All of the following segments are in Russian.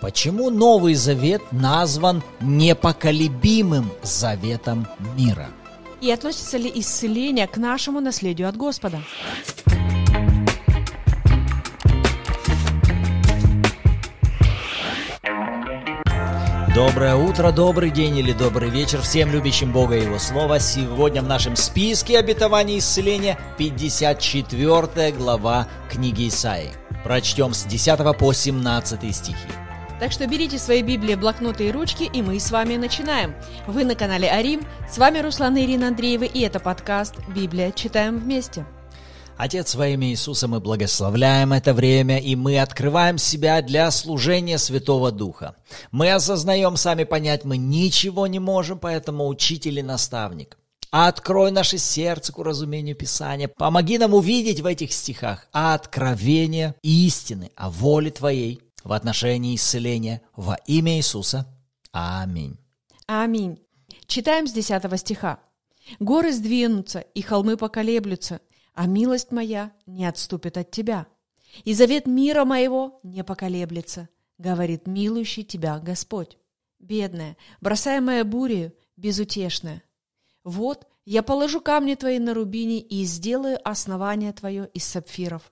Почему Новый Завет назван непоколебимым заветом мира? И относится ли исцеление к нашему наследию от Господа? Доброе утро, добрый день или добрый вечер всем любящим Бога и Его Слова. Сегодня в нашем списке обетований исцеления 54 глава книги Исаии. Прочтем с 10 по 17 стихи. Так что берите свои Библии, блокноты и ручки, и мы с вами начинаем. Вы на канале Арим, с вами Руслан и Ирина Андреева, и это подкаст «Библия. Читаем вместе». Отец, во имя Иисуса мы благословляем это время, и мы открываем себя для служения Святого Духа. Мы осознаем, сами понять, мы ничего не можем, поэтому учитель и наставник – Открой наше сердце к уразумению Писания. Помоги нам увидеть в этих стихах откровение истины о воле Твоей в отношении исцеления во имя Иисуса. Аминь. Аминь. Читаем с 10 стиха. «Горы сдвинутся, и холмы поколеблются, а милость моя не отступит от тебя. И завет мира моего не поколеблется, говорит милующий тебя Господь. Бедная, бросаемая бурею, безутешная. Вот я положу камни твои на рубине и сделаю основание твое из сапфиров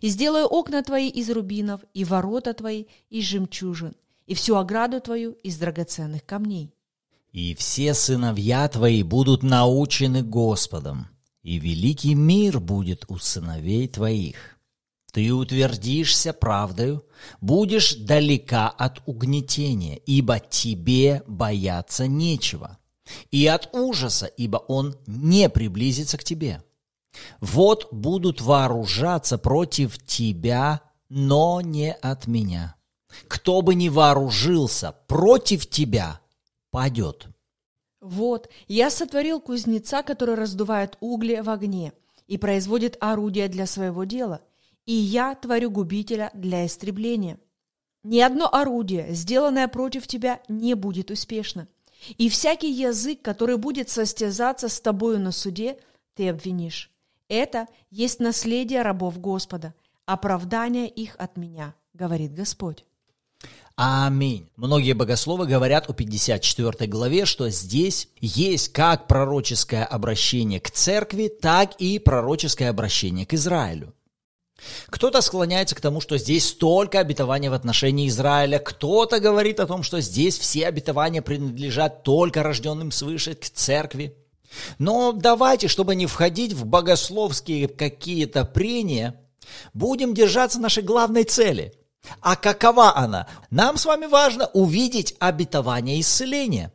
и сделаю окна твои из рубинов, и ворота твои из жемчужин, и всю ограду твою из драгоценных камней. И все сыновья твои будут научены Господом, и великий мир будет у сыновей твоих. Ты утвердишься правдою, будешь далека от угнетения, ибо тебе бояться нечего, и от ужаса, ибо он не приблизится к тебе». Вот будут вооружаться против тебя, но не от меня. Кто бы ни вооружился против тебя, падет. Вот, я сотворил кузнеца, который раздувает угли в огне и производит орудия для своего дела, и я творю губителя для истребления. Ни одно орудие, сделанное против тебя, не будет успешно. И всякий язык, который будет состязаться с тобою на суде, ты обвинишь. Это есть наследие рабов Господа, оправдание их от меня, говорит Господь. Аминь. Многие богословы говорят о 54 главе, что здесь есть как пророческое обращение к церкви, так и пророческое обращение к Израилю. Кто-то склоняется к тому, что здесь столько обетований в отношении Израиля, кто-то говорит о том, что здесь все обетования принадлежат только рожденным свыше к церкви. Но давайте, чтобы не входить в богословские какие-то прения, будем держаться нашей главной цели. А какова она? Нам с вами важно увидеть обетование исцеления.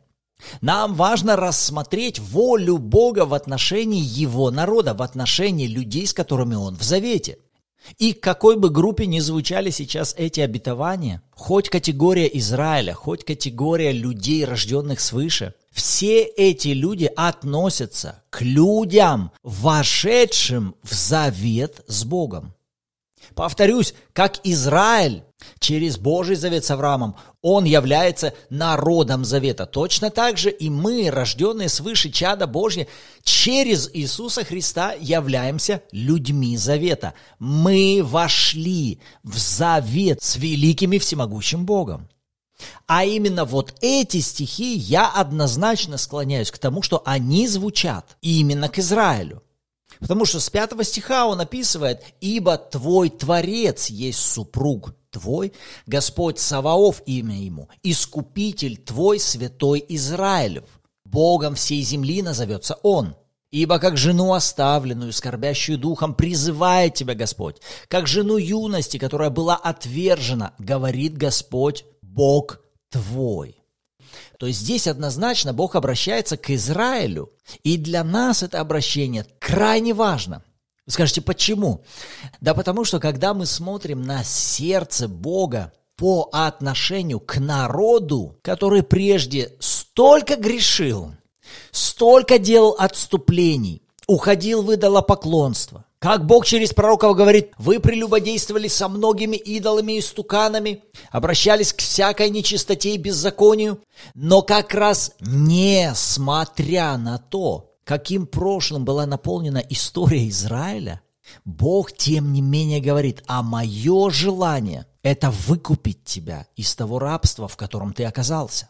Нам важно рассмотреть волю Бога в отношении Его народа, в отношении людей, с которыми Он в завете – и какой бы группе ни звучали сейчас эти обетования, хоть категория Израиля, хоть категория людей, рожденных свыше, все эти люди относятся к людям, вошедшим в завет с Богом. Повторюсь, как Израиль через Божий завет с Авраамом, он является народом завета. Точно так же и мы, рожденные свыше чада Божья, через Иисуса Христа являемся людьми завета. Мы вошли в завет с великим и всемогущим Богом. А именно вот эти стихи я однозначно склоняюсь к тому, что они звучат именно к Израилю. Потому что с пятого стиха он описывает, «Ибо твой Творец есть супруг твой, Господь Саваоф имя ему, Искупитель твой, святой Израилев. Богом всей земли назовется он». Ибо как жену оставленную, скорбящую духом, призывает тебя Господь, как жену юности, которая была отвержена, говорит Господь Бог твой. То есть здесь однозначно Бог обращается к Израилю. И для нас это обращение крайне важно. Вы скажете, почему? Да потому что, когда мы смотрим на сердце Бога по отношению к народу, который прежде столько грешил, столько делал отступлений, уходил в идолопоклонство, как Бог через пророков говорит, вы прелюбодействовали со многими идолами и стуканами, обращались к всякой нечистоте и беззаконию, но как раз несмотря на то, каким прошлым была наполнена история Израиля, Бог, тем не менее, говорит, а мое желание – это выкупить тебя из того рабства, в котором ты оказался.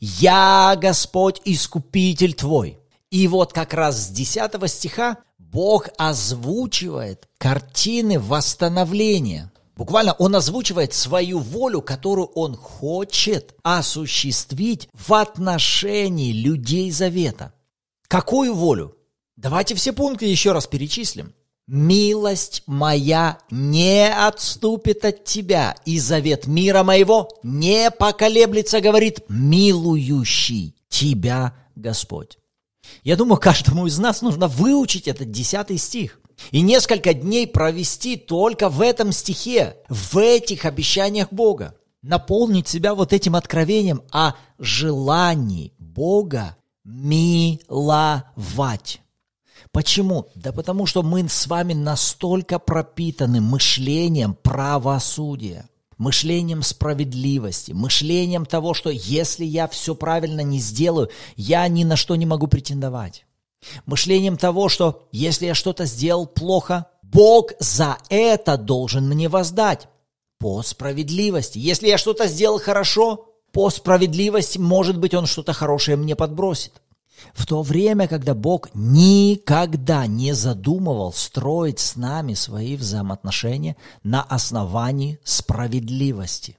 Я, Господь, искупитель твой. И вот как раз с 10 стиха Бог озвучивает картины восстановления. Буквально он озвучивает свою волю, которую он хочет осуществить в отношении людей завета. Какую волю? Давайте все пункты еще раз перечислим. «Милость моя не отступит от тебя, и завет мира моего не поколеблется, говорит милующий тебя Господь». Я думаю, каждому из нас нужно выучить этот десятый стих и несколько дней провести только в этом стихе, в этих обещаниях Бога. Наполнить себя вот этим откровением о желании Бога миловать. Почему? Да потому что мы с вами настолько пропитаны мышлением правосудия мышлением справедливости, мышлением того, что если я все правильно не сделаю, я ни на что не могу претендовать. Мышлением того, что если я что-то сделал плохо, Бог за это должен мне воздать по справедливости. Если я что-то сделал хорошо, по справедливости, может быть, он что-то хорошее мне подбросит. В то время, когда Бог никогда не задумывал строить с нами свои взаимоотношения на основании справедливости.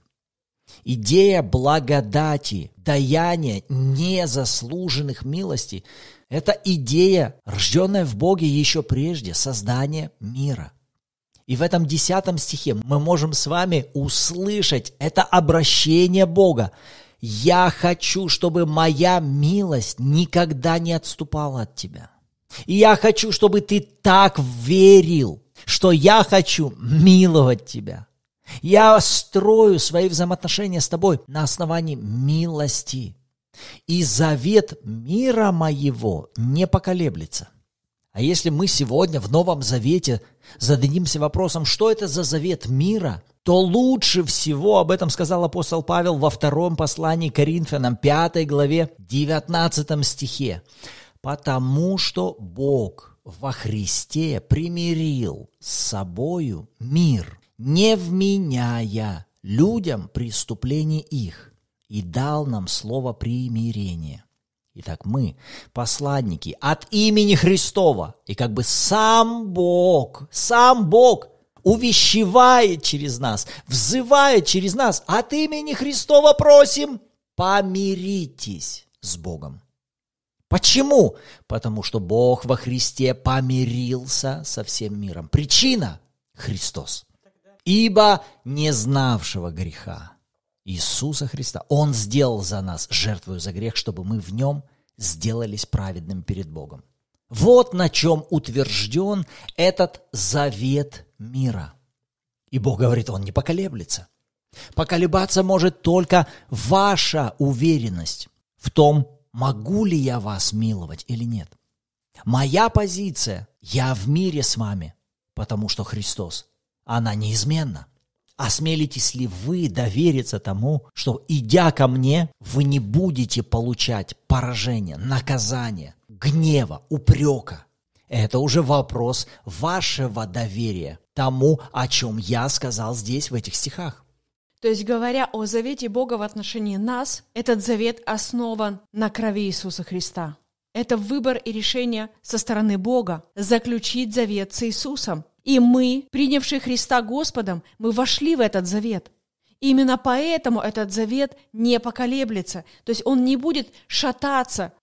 Идея благодати, даяния незаслуженных милостей – это идея, рожденная в Боге еще прежде создания мира. И в этом десятом стихе мы можем с вами услышать это обращение Бога. Я хочу, чтобы моя милость никогда не отступала от тебя. И я хочу, чтобы ты так верил, что я хочу миловать тебя. Я строю свои взаимоотношения с тобой на основании милости. И завет мира моего не поколеблется. А если мы сегодня в Новом Завете зададимся вопросом, что это за завет мира, то лучше всего об этом сказал апостол Павел во втором послании Коринфянам, 5 главе, 19 стихе. «Потому что Бог во Христе примирил с собою мир, не вменяя людям преступлений их, и дал нам слово примирения». Итак, мы, посланники от имени Христова, и как бы сам Бог, сам Бог увещевает через нас, взывает через нас. От имени Христова просим, помиритесь с Богом. Почему? Потому что Бог во Христе помирился со всем миром. Причина – Христос. Ибо не знавшего греха Иисуса Христа, Он сделал за нас жертву за грех, чтобы мы в Нем сделались праведным перед Богом. Вот на чем утвержден этот завет мира. И Бог говорит, он не поколеблется. Поколебаться может только ваша уверенность в том, могу ли я вас миловать или нет. Моя позиция – я в мире с вами, потому что Христос, она неизменна. Осмелитесь ли вы довериться тому, что, идя ко мне, вы не будете получать поражение, наказание, гнева, упрека? Это уже вопрос вашего доверия тому, о чем я сказал здесь, в этих стихах. То есть, говоря о завете Бога в отношении нас, этот завет основан на крови Иисуса Христа. Это выбор и решение со стороны Бога заключить завет с Иисусом. И мы, принявшие Христа Господом, мы вошли в этот завет. Именно поэтому этот завет не поколеблется. То есть он не будет шататься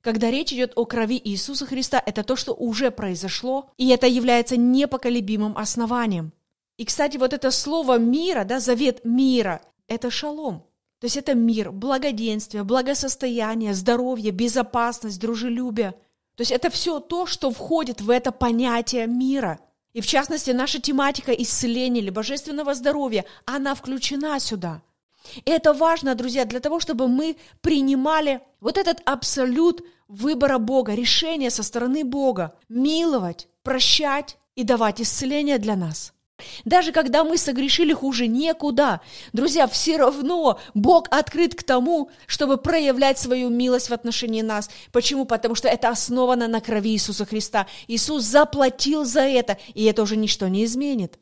когда речь идет о крови Иисуса Христа, это то, что уже произошло, и это является непоколебимым основанием. И, кстати, вот это слово мира, да, завет мира, это шалом. То есть это мир, благоденствие, благосостояние, здоровье, безопасность, дружелюбие. То есть это все то, что входит в это понятие мира. И в частности, наша тематика исцеления или божественного здоровья, она включена сюда – и это важно, друзья, для того, чтобы мы принимали вот этот абсолют выбора Бога, решение со стороны Бога, миловать, прощать и давать исцеление для нас. Даже когда мы согрешили хуже некуда, друзья, все равно Бог открыт к тому, чтобы проявлять свою милость в отношении нас. Почему? Потому что это основано на крови Иисуса Христа. Иисус заплатил за это, и это уже ничто не изменит.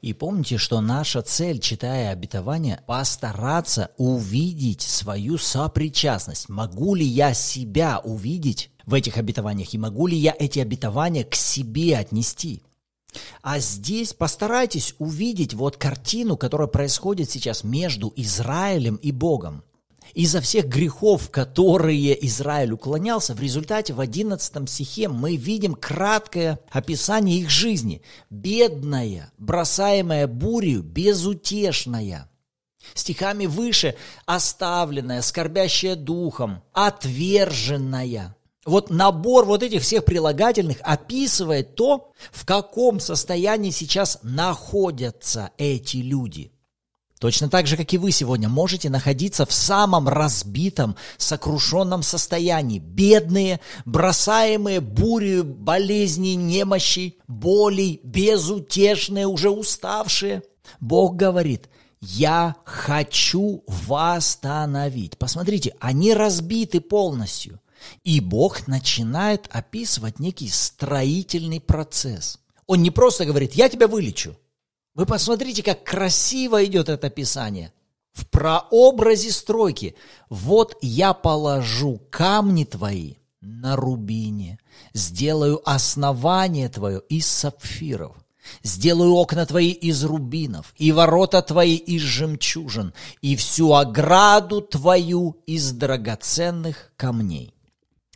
И помните, что наша цель, читая обетование, постараться увидеть свою сопричастность. Могу ли я себя увидеть в этих обетованиях и могу ли я эти обетования к себе отнести? А здесь постарайтесь увидеть вот картину, которая происходит сейчас между Израилем и Богом из-за всех грехов, которые Израиль уклонялся, в результате в 11 стихе мы видим краткое описание их жизни. Бедная, бросаемая бурью, безутешная. Стихами выше оставленная, скорбящая духом, отверженная – вот набор вот этих всех прилагательных описывает то, в каком состоянии сейчас находятся эти люди. Точно так же, как и вы сегодня, можете находиться в самом разбитом, сокрушенном состоянии. Бедные, бросаемые бурю болезней, немощи, болей, безутешные, уже уставшие. Бог говорит, я хочу восстановить. Посмотрите, они разбиты полностью. И Бог начинает описывать некий строительный процесс. Он не просто говорит, я тебя вылечу. Вы посмотрите, как красиво идет это Писание. В прообразе строки. Вот я положу камни твои на рубине, сделаю основание твое из сапфиров, сделаю окна твои из рубинов, и ворота твои из жемчужин, и всю ограду твою из драгоценных камней.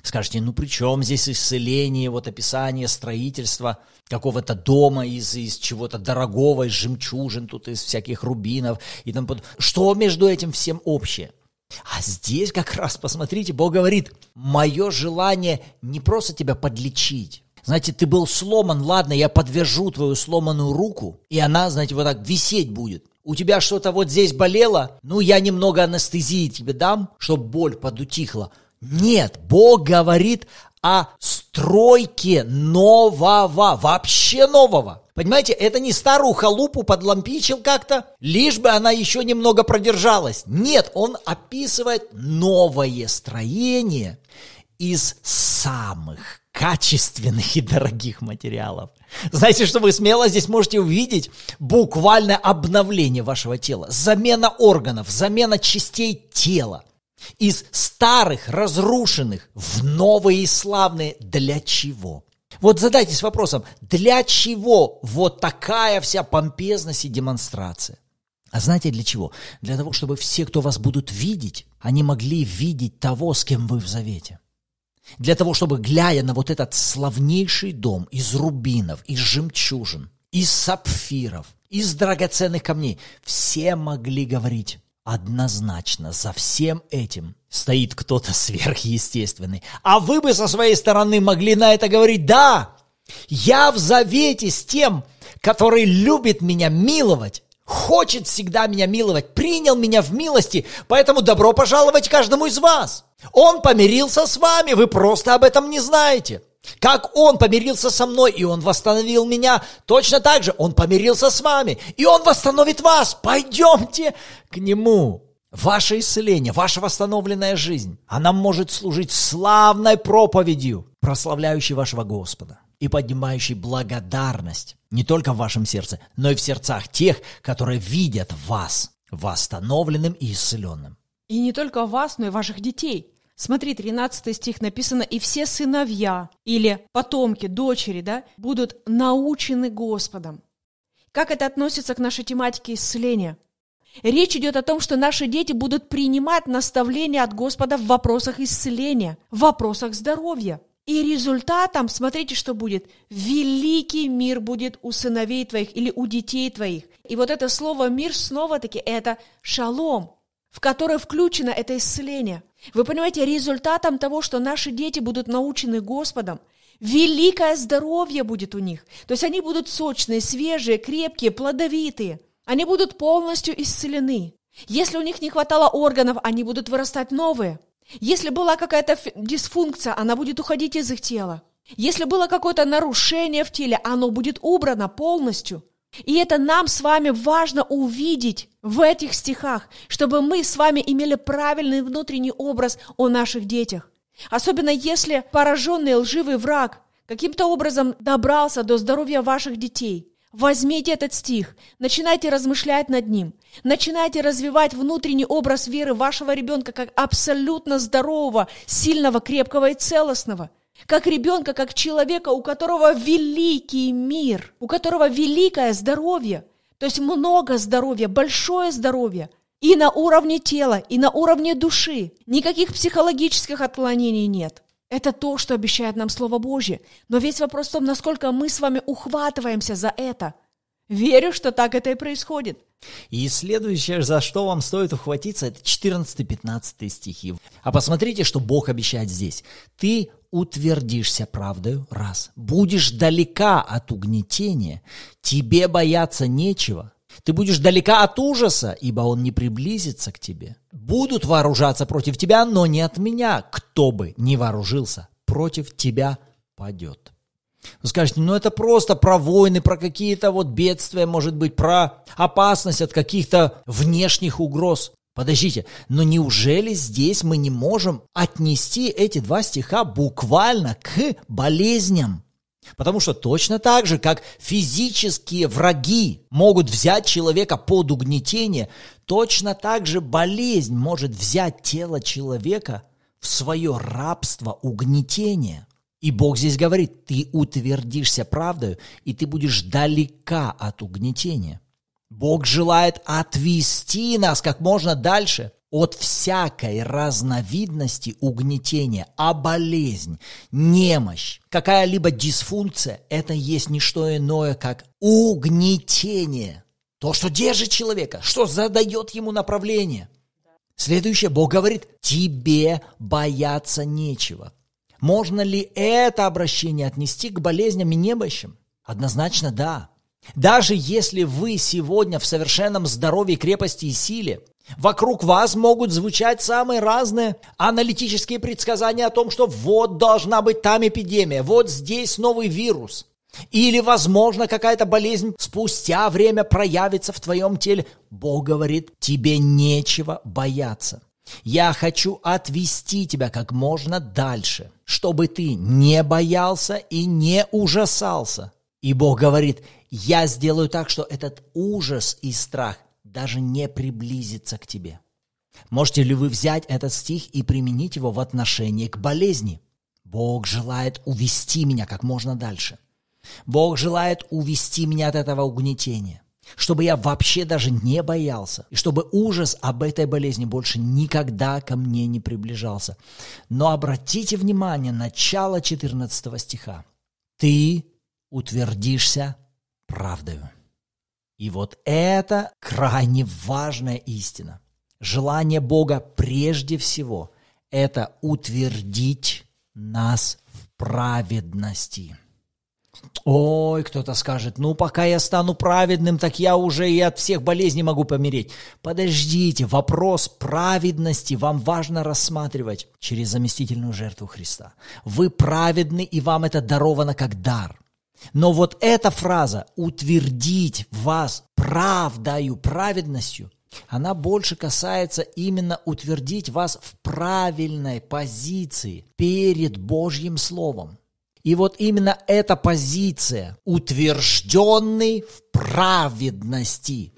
Скажете, ну при чем здесь исцеление, вот описание строительства какого-то дома из, из чего-то дорогого, из жемчужин, тут из всяких рубинов и там под... Что между этим всем общее? А здесь как раз, посмотрите, Бог говорит, мое желание не просто тебя подлечить, знаете, ты был сломан, ладно, я подвяжу твою сломанную руку, и она, знаете, вот так висеть будет. У тебя что-то вот здесь болело, ну я немного анестезии тебе дам, чтобы боль подутихла. Нет, Бог говорит о стройке нового, вообще нового. Понимаете, это не старую халупу подлампичил как-то, лишь бы она еще немного продержалась. Нет, он описывает новое строение из самых качественных и дорогих материалов. Знаете, что вы смело здесь можете увидеть? Буквальное обновление вашего тела, замена органов, замена частей тела – из старых, разрушенных в новые и славные. Для чего? Вот задайтесь вопросом, для чего вот такая вся помпезность и демонстрация? А знаете для чего? Для того, чтобы все, кто вас будут видеть, они могли видеть того, с кем вы в завете. Для того, чтобы, глядя на вот этот славнейший дом из рубинов, из жемчужин, из сапфиров, из драгоценных камней, все могли говорить, Однозначно, за всем этим стоит кто-то сверхъестественный. А вы бы со своей стороны могли на это говорить, да, я в завете с тем, который любит меня миловать, хочет всегда меня миловать, принял меня в милости, поэтому добро пожаловать каждому из вас. Он помирился с вами, вы просто об этом не знаете. Как Он помирился со мной, и Он восстановил меня, точно так же Он помирился с вами, и Он восстановит вас. Пойдемте к Нему. Ваше исцеление, ваша восстановленная жизнь, она может служить славной проповедью, прославляющей вашего Господа и поднимающей благодарность не только в вашем сердце, но и в сердцах тех, которые видят вас восстановленным и исцеленным. И не только вас, но и ваших детей. Смотри, 13 стих написано, и все сыновья или потомки, дочери, да, будут научены Господом. Как это относится к нашей тематике исцеления? Речь идет о том, что наши дети будут принимать наставления от Господа в вопросах исцеления, в вопросах здоровья. И результатом, смотрите, что будет, великий мир будет у сыновей твоих или у детей твоих. И вот это слово «мир» снова-таки это шалом, в которое включено это исцеление – вы понимаете, результатом того, что наши дети будут научены Господом, великое здоровье будет у них. То есть они будут сочные, свежие, крепкие, плодовитые. Они будут полностью исцелены. Если у них не хватало органов, они будут вырастать новые. Если была какая-то дисфункция, она будет уходить из их тела. Если было какое-то нарушение в теле, оно будет убрано полностью – и это нам с вами важно увидеть в этих стихах, чтобы мы с вами имели правильный внутренний образ о наших детях. Особенно если пораженный лживый враг каким-то образом добрался до здоровья ваших детей. Возьмите этот стих, начинайте размышлять над ним, начинайте развивать внутренний образ веры вашего ребенка как абсолютно здорового, сильного, крепкого и целостного – как ребенка, как человека, у которого великий мир, у которого великое здоровье, то есть много здоровья, большое здоровье, и на уровне тела, и на уровне души. Никаких психологических отклонений нет. Это то, что обещает нам Слово Божье. Но весь вопрос в том, насколько мы с вами ухватываемся за это. Верю, что так это и происходит. И следующее, за что вам стоит ухватиться, это 14-15 стихи. А посмотрите, что Бог обещает здесь. Ты утвердишься правдою – раз. Будешь далека от угнетения, тебе бояться нечего. Ты будешь далека от ужаса, ибо он не приблизится к тебе. Будут вооружаться против тебя, но не от меня. Кто бы не вооружился, против тебя падет. Вы скажете, ну это просто про войны, про какие-то вот бедствия, может быть, про опасность от каких-то внешних угроз. Подождите, но неужели здесь мы не можем отнести эти два стиха буквально к болезням? Потому что точно так же, как физические враги могут взять человека под угнетение, точно так же болезнь может взять тело человека в свое рабство угнетения. И Бог здесь говорит, ты утвердишься правдою, и ты будешь далека от угнетения. Бог желает отвести нас как можно дальше от всякой разновидности угнетения, а болезнь, немощь, какая-либо дисфункция – это есть не что иное, как угнетение. То, что держит человека, что задает ему направление. Следующее, Бог говорит, тебе бояться нечего. Можно ли это обращение отнести к болезням и немощам? Однозначно да. Даже если вы сегодня в совершенном здоровье, крепости и силе, вокруг вас могут звучать самые разные аналитические предсказания о том, что вот должна быть там эпидемия, вот здесь новый вирус. Или, возможно, какая-то болезнь спустя время проявится в твоем теле. Бог говорит, тебе нечего бояться. Я хочу отвести тебя как можно дальше, чтобы ты не боялся и не ужасался. И Бог говорит, я сделаю так, что этот ужас и страх даже не приблизится к тебе. Можете ли вы взять этот стих и применить его в отношении к болезни? Бог желает увести меня как можно дальше. Бог желает увести меня от этого угнетения, чтобы я вообще даже не боялся, и чтобы ужас об этой болезни больше никогда ко мне не приближался. Но обратите внимание, начало 14 стиха. «Ты утвердишься правдою. И вот это крайне важная истина. Желание Бога прежде всего – это утвердить нас в праведности. Ой, кто-то скажет, ну пока я стану праведным, так я уже и от всех болезней могу помереть. Подождите, вопрос праведности вам важно рассматривать через заместительную жертву Христа. Вы праведны, и вам это даровано как дар. Но вот эта фраза «утвердить вас правдою, праведностью» Она больше касается именно утвердить вас в правильной позиции перед Божьим Словом. И вот именно эта позиция, утвержденный в праведности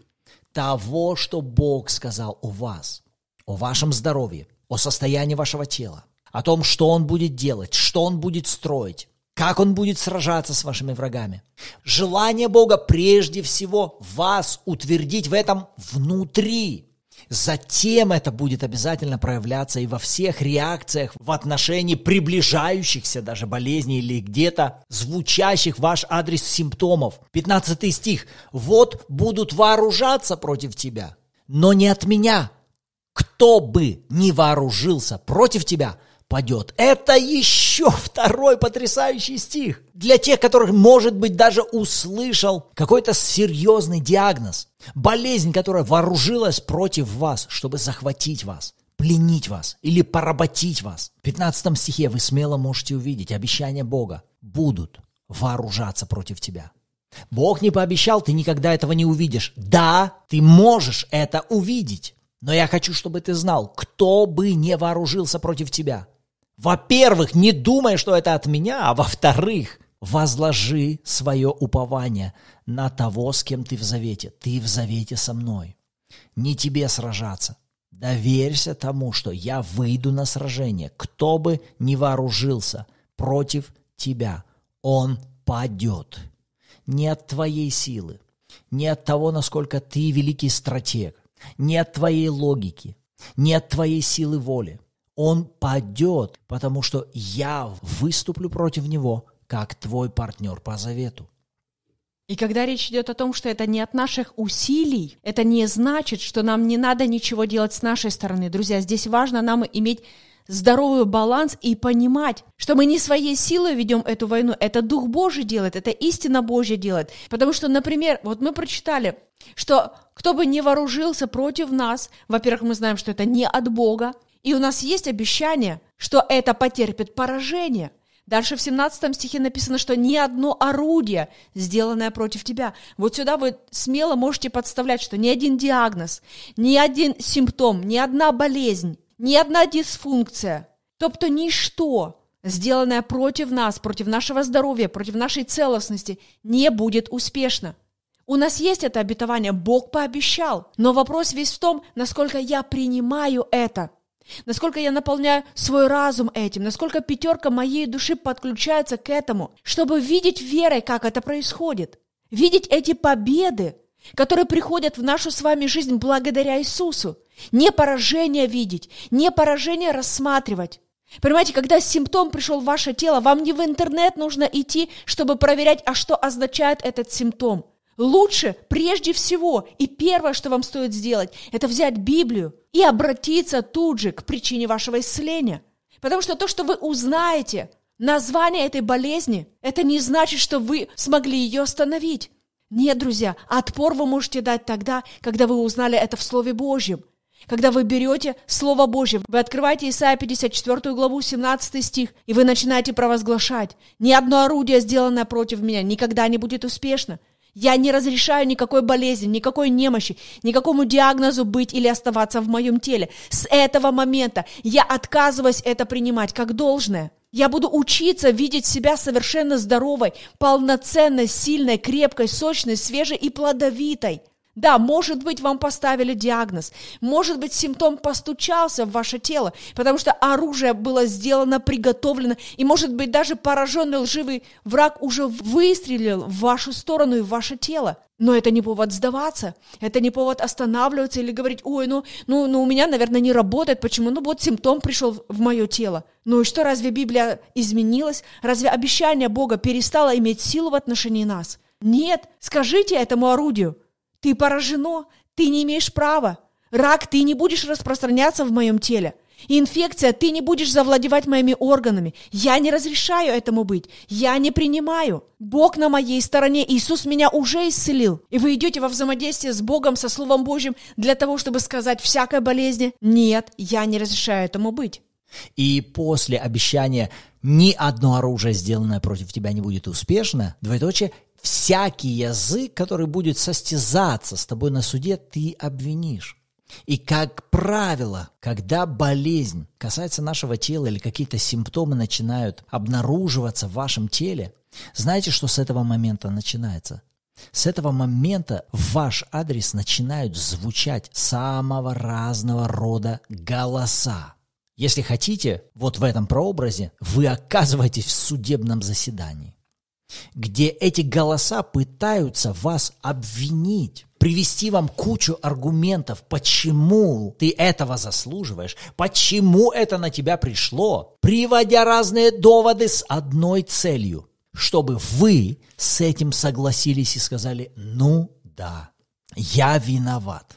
того, что Бог сказал о вас, о вашем здоровье, о состоянии вашего тела, о том, что Он будет делать, что Он будет строить, как Он будет сражаться с вашими врагами. Желание Бога прежде всего вас утвердить в этом внутри. Затем это будет обязательно проявляться и во всех реакциях в отношении приближающихся даже болезней или где-то звучащих ваш адрес симптомов. 15 стих. «Вот будут вооружаться против тебя, но не от меня. Кто бы не вооружился против тебя – упадет. Это еще второй потрясающий стих. Для тех, которых, может быть, даже услышал какой-то серьезный диагноз. Болезнь, которая вооружилась против вас, чтобы захватить вас пленить вас или поработить вас. В 15 стихе вы смело можете увидеть обещания Бога. Будут вооружаться против тебя. Бог не пообещал, ты никогда этого не увидишь. Да, ты можешь это увидеть. Но я хочу, чтобы ты знал, кто бы не вооружился против тебя, во-первых, не думай, что это от меня, а во-вторых, возложи свое упование на того, с кем ты в завете. Ты в завете со мной. Не тебе сражаться. Доверься тому, что я выйду на сражение. Кто бы ни вооружился против тебя, он падет. Не от твоей силы, не от того, насколько ты великий стратег, не от твоей логики, не от твоей силы воли, он падет, потому что я выступлю против него, как твой партнер по завету. И когда речь идет о том, что это не от наших усилий, это не значит, что нам не надо ничего делать с нашей стороны. Друзья, здесь важно нам иметь здоровый баланс и понимать, что мы не своей силой ведем эту войну, это Дух Божий делает, это истина Божья делает. Потому что, например, вот мы прочитали, что кто бы не вооружился против нас, во-первых, мы знаем, что это не от Бога, и у нас есть обещание, что это потерпит поражение. Дальше в 17 стихе написано, что ни одно орудие, сделанное против тебя. Вот сюда вы смело можете подставлять, что ни один диагноз, ни один симптом, ни одна болезнь, ни одна дисфункция, то тобто ничто, сделанное против нас, против нашего здоровья, против нашей целостности, не будет успешно. У нас есть это обетование, Бог пообещал. Но вопрос весь в том, насколько я принимаю это. Насколько я наполняю свой разум этим, насколько пятерка моей души подключается к этому, чтобы видеть верой, как это происходит, видеть эти победы, которые приходят в нашу с вами жизнь благодаря Иисусу. Не поражение видеть, не поражение рассматривать. Понимаете, когда симптом пришел в ваше тело, вам не в интернет нужно идти, чтобы проверять, а что означает этот симптом. Лучше прежде всего и первое, что вам стоит сделать, это взять Библию, и обратиться тут же к причине вашего исцеления. Потому что то, что вы узнаете, название этой болезни, это не значит, что вы смогли ее остановить. Нет, друзья, отпор вы можете дать тогда, когда вы узнали это в Слове Божьем. Когда вы берете Слово Божье, вы открываете Исаия 54 главу, 17 стих, и вы начинаете провозглашать, «Ни одно орудие, сделанное против меня, никогда не будет успешно, я не разрешаю никакой болезни, никакой немощи, никакому диагнозу быть или оставаться в моем теле. С этого момента я отказываюсь это принимать как должное. Я буду учиться видеть себя совершенно здоровой, полноценной, сильной, крепкой, сочной, свежей и плодовитой – да, может быть, вам поставили диагноз, может быть, симптом постучался в ваше тело, потому что оружие было сделано, приготовлено, и, может быть, даже пораженный лживый враг уже выстрелил в вашу сторону и в ваше тело. Но это не повод сдаваться, это не повод останавливаться или говорить, ой, ну, ну, ну у меня, наверное, не работает, почему? Ну вот симптом пришел в мое тело. Ну и что, разве Библия изменилась? Разве обещание Бога перестало иметь силу в отношении нас? Нет, скажите этому орудию, ты поражено, ты не имеешь права. Рак, ты не будешь распространяться в моем теле. Инфекция, ты не будешь завладевать моими органами. Я не разрешаю этому быть. Я не принимаю. Бог на моей стороне. Иисус меня уже исцелил. И вы идете во взаимодействие с Богом, со Словом Божьим, для того, чтобы сказать всякой болезни, нет, я не разрешаю этому быть. И после обещания ни одно оружие, сделанное против тебя, не будет успешно, двоеточие, всякий язык, который будет состязаться с тобой на суде, ты обвинишь. И, как правило, когда болезнь касается нашего тела или какие-то симптомы начинают обнаруживаться в вашем теле, знаете, что с этого момента начинается? С этого момента в ваш адрес начинают звучать самого разного рода голоса. Если хотите, вот в этом прообразе вы оказываетесь в судебном заседании где эти голоса пытаются вас обвинить привести вам кучу аргументов, почему ты этого заслуживаешь, почему это на тебя пришло, приводя разные доводы с одной целью, чтобы вы с этим согласились и сказали, ну да, я виноват.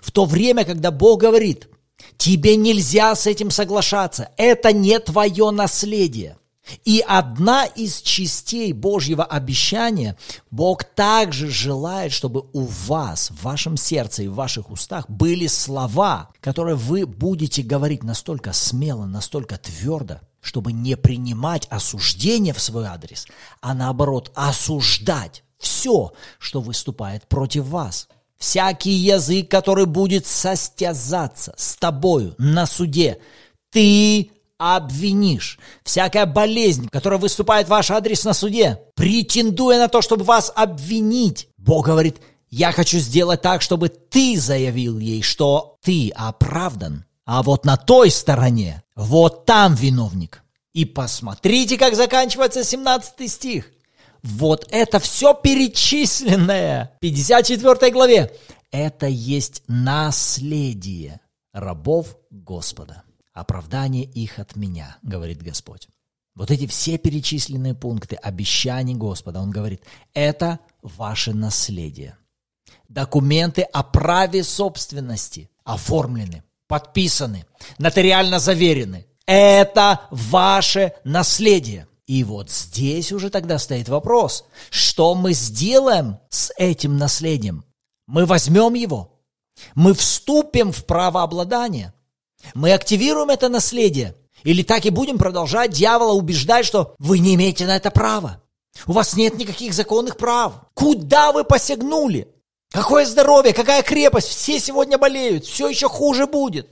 В то время, когда Бог говорит, тебе нельзя с этим соглашаться, это не твое наследие – и одна из частей Божьего обещания, Бог также желает, чтобы у вас, в вашем сердце и в ваших устах были слова, которые вы будете говорить настолько смело, настолько твердо, чтобы не принимать осуждение в свой адрес, а наоборот осуждать все, что выступает против вас. Всякий язык, который будет состязаться с тобою на суде, ты обвинишь. Всякая болезнь, которая выступает в ваш адрес на суде, претендуя на то, чтобы вас обвинить, Бог говорит, я хочу сделать так, чтобы ты заявил ей, что ты оправдан, а вот на той стороне, вот там виновник. И посмотрите, как заканчивается 17 стих. Вот это все перечисленное в 54 главе. Это есть наследие рабов Господа оправдание их от меня, говорит Господь. Вот эти все перечисленные пункты обещаний Господа, он говорит, это ваше наследие. Документы о праве собственности оформлены, подписаны, нотариально заверены. Это ваше наследие. И вот здесь уже тогда стоит вопрос, что мы сделаем с этим наследием? Мы возьмем его, мы вступим в правообладание, мы активируем это наследие. Или так и будем продолжать дьявола убеждать, что вы не имеете на это права. У вас нет никаких законных прав. Куда вы посягнули? Какое здоровье, какая крепость, все сегодня болеют, все еще хуже будет.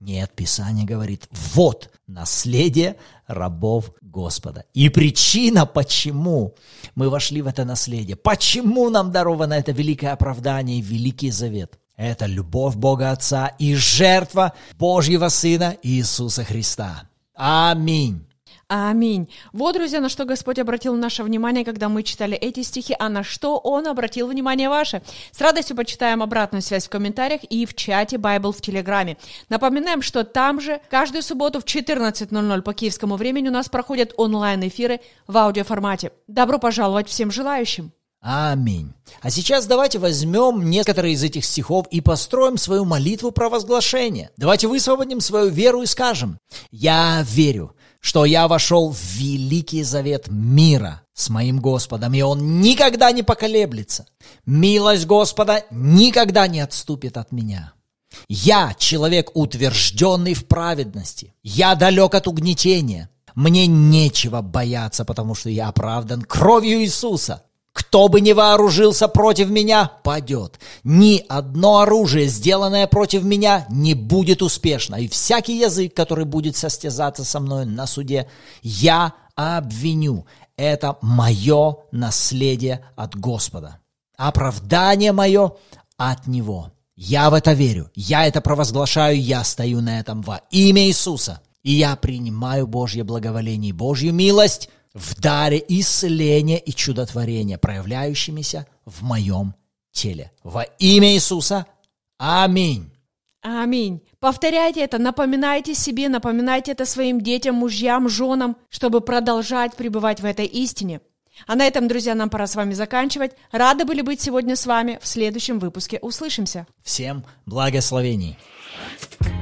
Нет, Писание говорит, вот наследие рабов Господа. И причина, почему мы вошли в это наследие, почему нам даровано это великое оправдание и великий завет. Это любовь Бога Отца и жертва Божьего Сына Иисуса Христа. Аминь. Аминь. Вот, друзья, на что Господь обратил наше внимание, когда мы читали эти стихи, а на что Он обратил внимание ваше. С радостью почитаем обратную связь в комментариях и в чате Bible в Телеграме. Напоминаем, что там же каждую субботу в 14.00 по киевскому времени у нас проходят онлайн-эфиры в аудиоформате. Добро пожаловать всем желающим! Аминь. А сейчас давайте возьмем некоторые из этих стихов и построим свою молитву про возглашение. Давайте высвободим свою веру и скажем, «Я верю, что я вошел в великий завет мира с моим Господом, и он никогда не поколеблется. Милость Господа никогда не отступит от меня». Я человек, утвержденный в праведности. Я далек от угнетения. Мне нечего бояться, потому что я оправдан кровью Иисуса. Кто бы ни вооружился против меня, падет. Ни одно оружие, сделанное против меня, не будет успешно. И всякий язык, который будет состязаться со мной на суде, я обвиню. Это мое наследие от Господа. Оправдание мое от Него. Я в это верю, я это провозглашаю, я стою на этом во имя Иисуса. И я принимаю Божье благоволение и Божью милость – в даре исцеления и чудотворения, проявляющимися в моем теле. Во имя Иисуса. Аминь. Аминь. Повторяйте это, напоминайте себе, напоминайте это своим детям, мужьям, женам, чтобы продолжать пребывать в этой истине. А на этом, друзья, нам пора с вами заканчивать. Рады были быть сегодня с вами. В следующем выпуске услышимся. Всем благословений. thank you